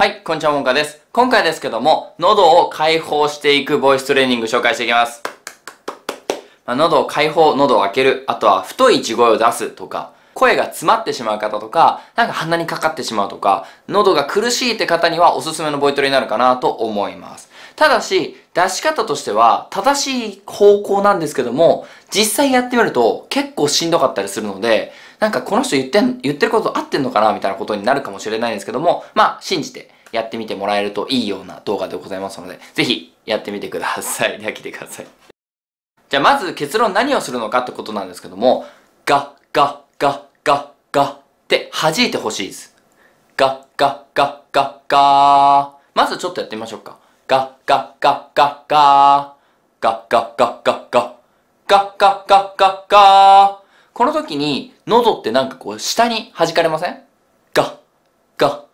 はい、こんにちは、もんかです。今回ですけども、喉を解放していくボイストレーニング紹介していきます。まあ、喉を解放、喉を開ける、あとは太い地声を出すとか、声が詰まってしまう方とか、なんか鼻にかかってしまうとか、喉が苦しいって方にはおすすめのボイトレになるかなと思います。ただし、出し方としては正しい方向なんですけども、実際やってみると結構しんどかったりするので、なんかこの人言って言ってること合ってんのかなみたいなことになるかもしれないんですけども、まあ信じてやってみてもらえるといいような動画でございますので、ぜひやってみてください。では来てください。じゃあまず結論何をするのかってことなんですけども、ガッガッガッガッガッって弾いてほしいです。ガッガッガッガッガー。まずちょっとやってみましょうか。ガガガガガガガガガガガガガガガこの時に喉ってなんかこう下に弾かれませんガガ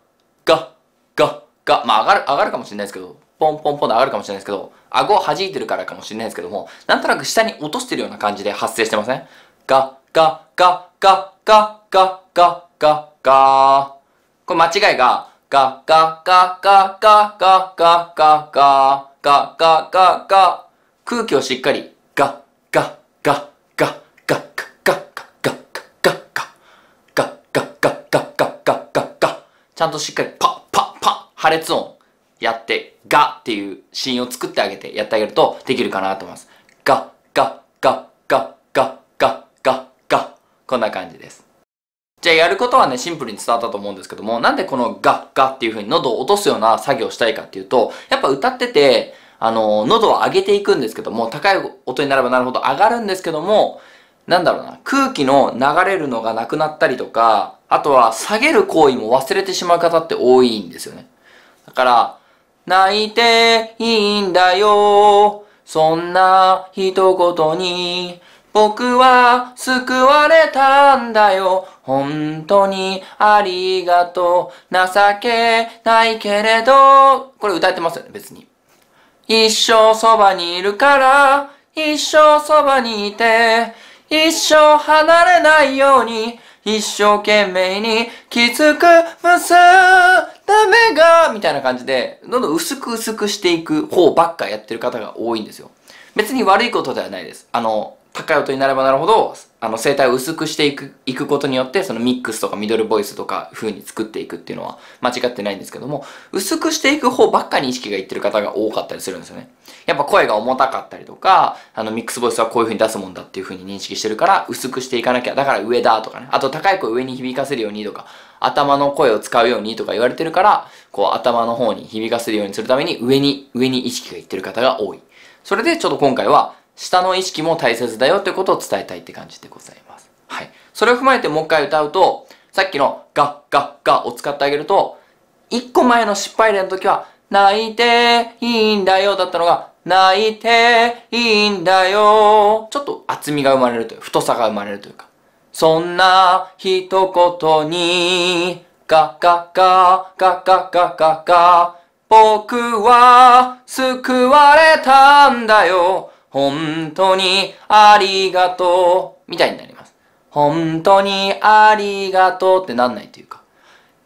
ガガガまあ上がる上がるかもしれないですけどポンポンポンで上がるかもしれないですけど顎を弾いてるからかもしれないですけどもなんとなく下に落としてるような感じで発生してませんガガガガガガガガガガこれ間違いがガガガガガガガガガガガガガ空気をしっかりガガガガガガガガガガガガガガガガガガちゃんとしっかりパッパッパッ破裂音やってガっていうシーンを作ってあげてやってあげるとできるかなと思いますガガガやることはね、シンプルに伝わったと思うんですけども、なんでこのガッガッっていう風に喉を落とすような作業をしたいかっていうと、やっぱ歌ってて、あの、喉を上げていくんですけども、高い音になればなるほど上がるんですけども、なんだろうな、空気の流れるのがなくなったりとか、あとは下げる行為も忘れてしまう方って多いんですよね。だから、泣いていいんだよ、そんな一言に、僕は救われたんだよ。本当にありがとう。情けないけれど。これ歌ってますよね、別に。一生そばにいるから、一生そばにいて、一生離れないように、一生懸命にきつく結目が、みたいな感じで、どんどん薄く薄くしていく方ばっかやってる方が多いんですよ。別に悪いことではないです。あの、高い音になればなるほど、あの声帯を薄くしていく、いくことによって、そのミックスとかミドルボイスとか風に作っていくっていうのは間違ってないんですけども、薄くしていく方ばっかに意識がいってる方が多かったりするんですよね。やっぱ声が重たかったりとか、あのミックスボイスはこういう風に出すもんだっていう風に認識してるから、薄くしていかなきゃ、だから上だとかね、あと高い声上に響かせるようにとか、頭の声を使うようにとか言われてるから、こう頭の方に響かせるようにするために上に、上に意識がいってる方が多い。それでちょっと今回は、下の意識も大切だよってことを伝えたいって感じでございます。はい。それを踏まえてもう一回歌うと、さっきのガッガッガを使ってあげると、一個前の失敗例の時は、泣いていいんだよだったのが、泣いていいんだよ。ちょっと厚みが生まれるという、太さが生まれるというか。そんな一言に、ガガガガガガガガ僕は救われたんだよ。本当にありがとうみたいになります。本当にありがとうってなんないというか。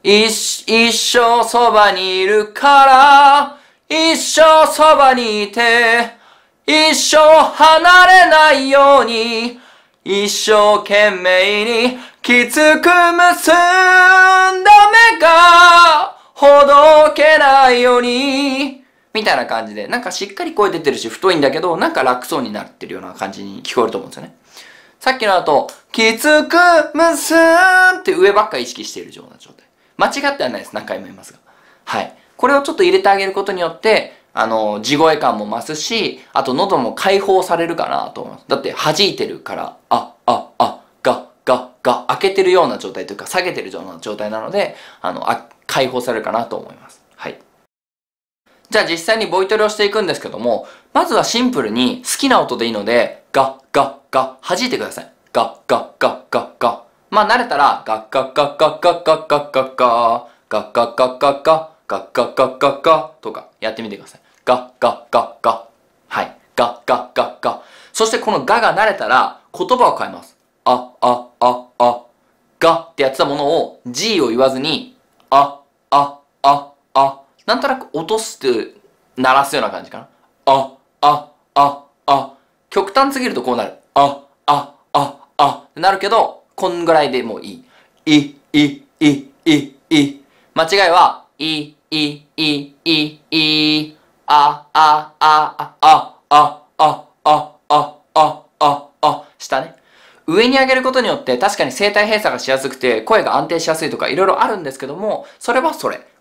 一一生そばにいるから、一生そばにいて、一生離れないように、一生懸命にきつく結んだ目がほどけないように、みたいな感じで、なんかしっかり声出てるし太いんだけど、なんか楽そうになってるような感じに聞こえると思うんですよね。さっきの後、きつくむすーんって上ばっか意識しているような状態。間違ってはないです。何回も言いますが。はい。これをちょっと入れてあげることによって、あの、地声感も増すし、あと喉も解放されるかなと思います。だって弾いてるから、あ、あ、あ、が、が、が、開けてるような状態というか下げてるような状態なので、あの、あ解放されるかなと思います。じゃあ実際にボイトレをしていくんですけども、まずはシンプルに好きな音でいいので、ガッガッガッ弾いてください。ガッガッガッガッガッ。まあ慣れたら、ガッガッガッガッガッガッガッガッガッガッガッガッガッガッガッガッガッガッガッとかやってみてください。ガッガッガッガッ。はい。ガッガッガッガッ。そしてこのガが慣れたら言葉を変えます。あ、あ、あ、あ。ガってやってたものを G を言わずに、あ、あ、あ、あ。なんとなく落として鳴らすような感じかな。あ、あ、あ、あ。極端すぎるとこうなる。あ、あ、あ、あ。ってなるけど、こんぐらいでもういい。い、い、い、い、い。間違いは、い、い、い、い、い。あ、あ、あ、あ、あ、あ、あ、あ、あ、あ、あ、あ、下ね。上に上げることによって確かに声帯閉鎖がしやすくて声が安定しやすいとかいろいろあるんですけども、それはそれ。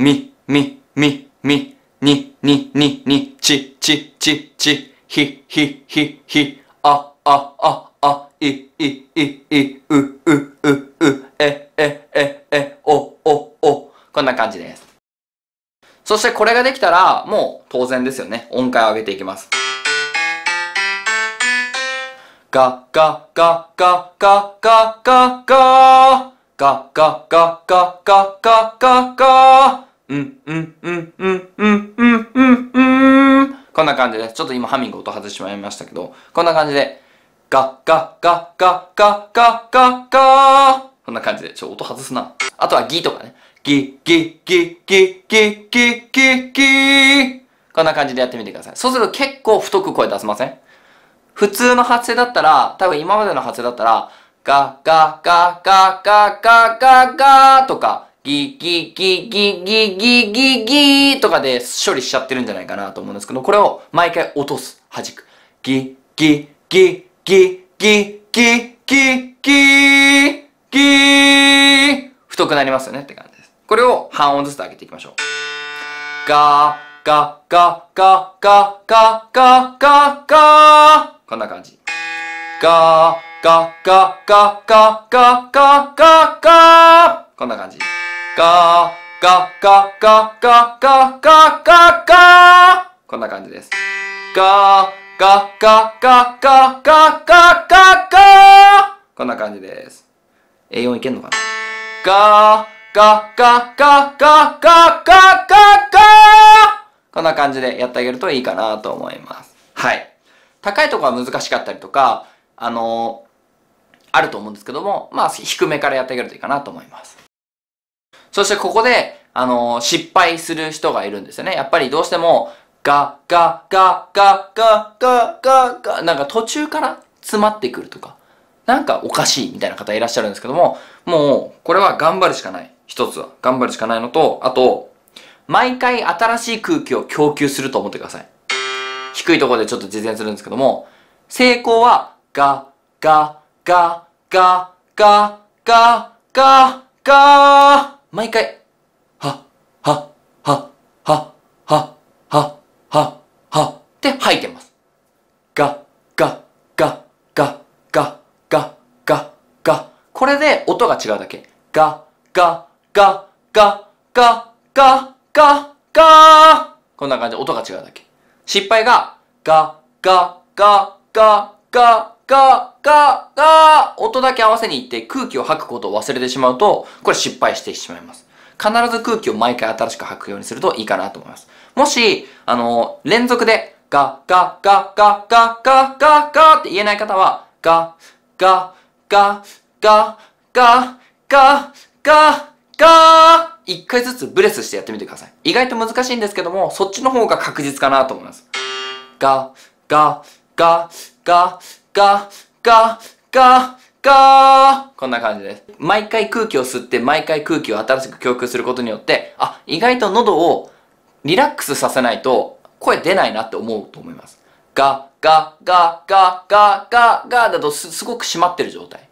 み、み、み、み、に、に、に、に、ち、ち、ち、ち、ひ、ひ、ひ、ひ、あ、あ、あ、あ、い、い、い、い、う、う、う、う、え、え、え、え、お、お、お。こんな感じです。そしてこれができたら、もう当然ですよね。音階を上げていきます。ガガガガガガガガガガガガガガガガうんうんうんうんうんうんうんうんこんな感じでちょっと今ハミング音外してしまいましたけどこんな感じでガッガッガッガッガッガッガッガーこんな感じでちょっと音外すなあとはギとかねギギギギギギギギこんな感じでやってみてくださいそうすると結構太く声出せません普通の発声だったら多分今までの発声だったらガガガガガガガガとかギギギギギギギギとかで処理しちゃってるんじゃないかなと思うんですけど、これを毎回落とす。弾く。ギギギギギギギギギ太くなりますよねって感じです。これを半音ずつ上げていきましょう。ガーガガガガガガガガこんな感じ。ガガガガガガガガガこんな感じ。ガーガガガガガガガガこんな感じです。ガーガガガガガガガガこんな感じです。A4 いけんのかなガーガガガガガガガガこんな感じでやってあげるといいかなと思います。はい。高いとこは難しかったりとか、あのあると思うんですけども、まあ低めからやってあげるといいかなと思います。そしてここで、あのー、失敗する人がいるんですよね。やっぱりどうしても、ガ、ガ、ガ、ガ、ガ、ガ、ガ、ガ、なんか途中から詰まってくるとか、なんかおかしいみたいな方いらっしゃるんですけども、もう、これは頑張るしかない。一つは。頑張るしかないのと、あと、毎回新しい空気を供給すると思ってください。低いところでちょっと実演するんですけども、成功は、ガ、ガ、ガ、ガ、ガ、ガ、ガ、ガ、ガ、毎回、は、は、は、は、は、は、は、は、って吐いてます。が、が、が、が、が、が、が、が。これで音が違うだけ。が、が、が、が、が、が、が、が、こんな感じで音が違うだけ。失敗が、が、が、が、が、が、ガー、ガー、ガー、音だけ合わせに行って空気を吐くことを忘れてしまうと、これ失敗してしまいます。必ず空気を毎回新しく吐くようにするといいかなと思います。もし、あの連続で、ガ、ガ、ガ、ガ、ガ、ガ、ガ、ガって言えない方は、ガ、ガ、ガ、ガ、ガ、ガ、ガ、ガ、一回ずつブレスしてやってみてください。意外と難しいんですけども、そっちの方が確実かなと思います。ガ、ガ、ガ、ガ、ガガガガこんな感じです。毎回空気を吸って、毎回空気を新しく供給することによって、あ、意外と喉をリラックスさせないと声出ないなって思うと思います。ガガガガガガガだとすごく締まってる状態。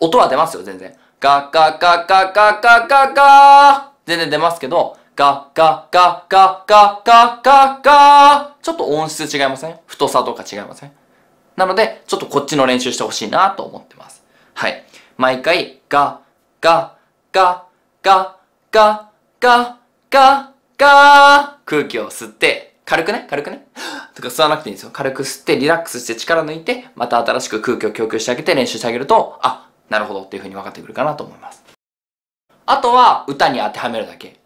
音は出ますよ、全然。ガガガガガガガガ全然出ますけど、ガガガガガガガガちょっと音質違いません、ね、太さとか違いません、ねなので、ちょっとこっちの練習してほしいなと思ってます。はい。毎回、ガ、ガ、ガ、ガ、ガ、ガ、ガ、ガ、空気を吸って、軽くね軽くね とか吸わなくていいんですよ。軽く吸って、リラックスして力抜いて、また新しく空気を供給してあげて練習してあげると、あ、なるほどっていう風に分かってくるかなと思います。あとは、歌に当てはめるだけ。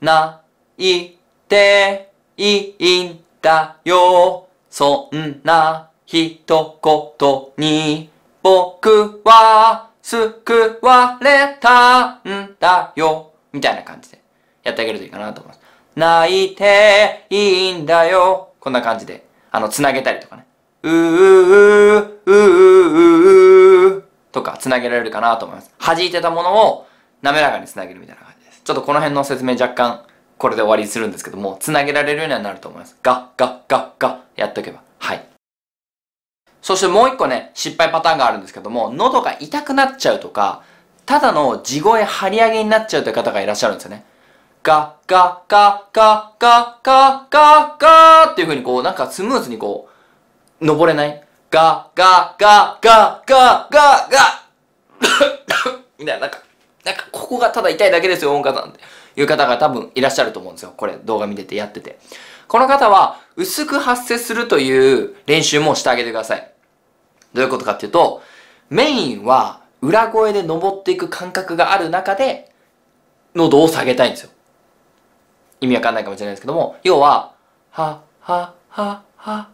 な、い、て、い、いんだよ、そんな、一言に僕は救われたんだよ。みたいな感じでやってあげるといいかなと思います。泣いていいんだよ。こんな感じで、あの、つなげたりとかね。うーうーうーうーとかつなげられるかなと思います。弾いてたものを滑らかにつなげるみたいな感じです。ちょっとこの辺の説明若干これで終わりにするんですけども、つなげられるようにはなると思います。ガッガッガッガッやっとけば。はい。そしてもう一個ね、失敗パターンがあるんですけども、喉が痛くなっちゃうとか、ただの地声張り上げになっちゃうという方がいらっしゃるんですよね。ガッガッガッガッガッガッガッガーっていう風にこう、なんかスムーズにこう、登れないガッガッガッガッガッガッガッ みたいな、なんか、なんかここがただ痛いだけですよ、音楽さんっていう方が多分いらっしゃると思うんですよ。これ動画見ててやってて。この方は薄く発声するという練習もしてあげてください。どういうことかっていうと、メインは裏声で登っていく感覚がある中で、喉を下げたいんですよ。意味わかんないかもしれないですけども、要は、は、は、は、は、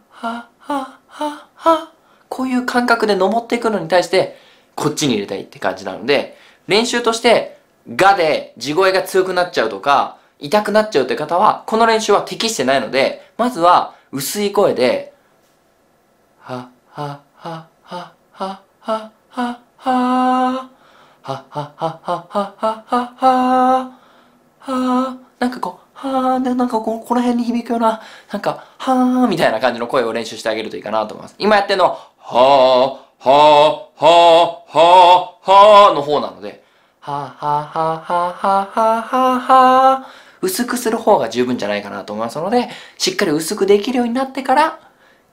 は、は、は、は、こういう感覚で登っていくのに対して、こっちに入れたいって感じなので、練習として、がで地声が強くなっちゃうとか、痛くなっちゃうって方は、この練習は適してないので、まずは薄い声で、は、は、は、ははははははははははははなんかこうはーでなんかここの辺に響くようななんかはーみたいな感じの声を練習してあげるといいかなと思います今やってるのはーはーはーはーはーの方なのではーはーはーはーはーはー薄くする方が十分じゃないかなと思いますのでしっかり薄くできるようになってから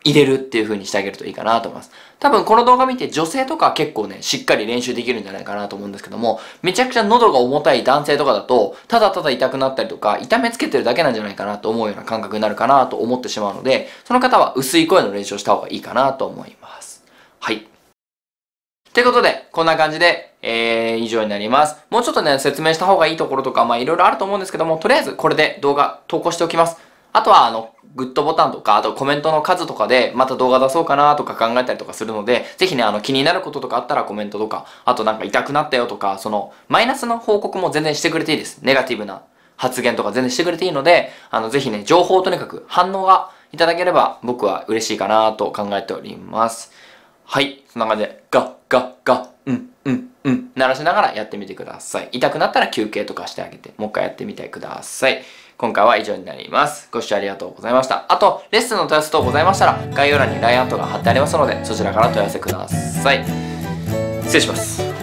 入れるっていう風にしてあげるといいかなと思います。多分この動画見て女性とか結構ね、しっかり練習できるんじゃないかなと思うんですけども、めちゃくちゃ喉が重たい男性とかだと、ただただ痛くなったりとか、痛めつけてるだけなんじゃないかなと思うような感覚になるかなと思ってしまうので、その方は薄い声の練習をした方がいいかなと思います。はい。いてことで、こんな感じで、えー、以上になります。もうちょっとね、説明した方がいいところとか、まあいろいろあると思うんですけども、とりあえずこれで動画投稿しておきます。あとは、あの、グッドボタンとか、あとコメントの数とかで、また動画出そうかなとか考えたりとかするので、ぜひね、あの、気になることとかあったらコメントとか、あとなんか痛くなったよとか、その、マイナスの報告も全然してくれていいです。ネガティブな発言とか全然してくれていいので、あの、ぜひね、情報をとにかく反応がいただければ、僕は嬉しいかなと考えております。はい、そんな感じで、ガッガッガッ、うん、うん、うん、鳴らしながらやってみてください。痛くなったら休憩とかしてあげて、もう一回やってみてください。今回は以上になります。ご視聴ありがとうございました。あと、レッスンの問い合わせ等ございましたら、概要欄に LINE アウトが貼ってありますので、そちらから問い合わせください。失礼します。